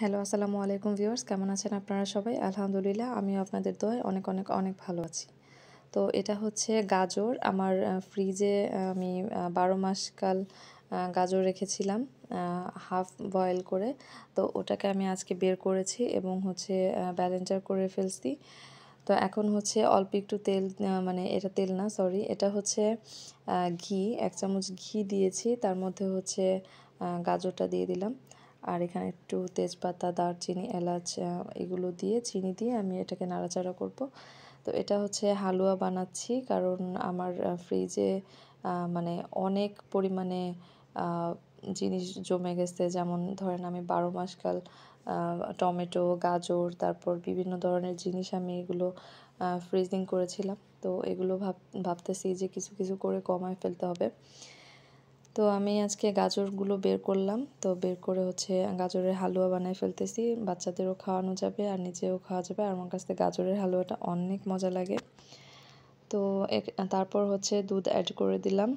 hello আসসালামু আলাইকুম viewers কেমন আছেন আপনারা সবাই আলহামদুলিল্লাহ আমি আপনাদের দোয়ায় অনেক অনেক অনেক ভালো আছি তো এটা হচ্ছে গাজর আমার ফ্রিজে আমি বারো মাসকাল গাজর রেখেছিলাম হাফ বয়েল করে তো ওটাকে আমি আজকে বের করেছি এবং হচ্ছে ব্যালেন্টার করে ফেলছি তো এখন হচ্ছে অল্প একটু তেল মানে এটা তেল না সরি এটা হচ্ছে ঘি এক চামচ ঘি দিয়েছি তার মধ্যে হচ্ছে গাজরটা দিয়ে দিলাম আর এখানে একটু তেজপাতা দারচিনি এলাচ এগুলো দিয়ে চিনি দিয়ে আমি এটাকে নাড়াচাড়া করব তো এটা হচ্ছে হালুয়া বানাচ্ছি কারণ আমার ফ্রিজে মানে অনেক পরিমাণে জিনিস জমে গেছে যেমন ধরেন আমি বারো মাসকাল টমেটো গাজর তারপর বিভিন্ন ধরনের জিনিস আমি এগুলো ফ্রিজিং করেছিলাম তো এগুলো ভাব ভাবতেছি যে কিছু কিছু করে কমায় ফেলতে হবে তো আমি আজকে গাজরগুলো বের করলাম তো বের করে হচ্ছে গাজরের হালুয়া বানায় ফেলতেছি বাচ্চাদেরও খাওয়ানো যাবে আর নিজেও খাওয়া যাবে আর আমার কাছে গাজরের হালুয়াটা অনেক মজা লাগে তো তারপর হচ্ছে দুধ অ্যাড করে দিলাম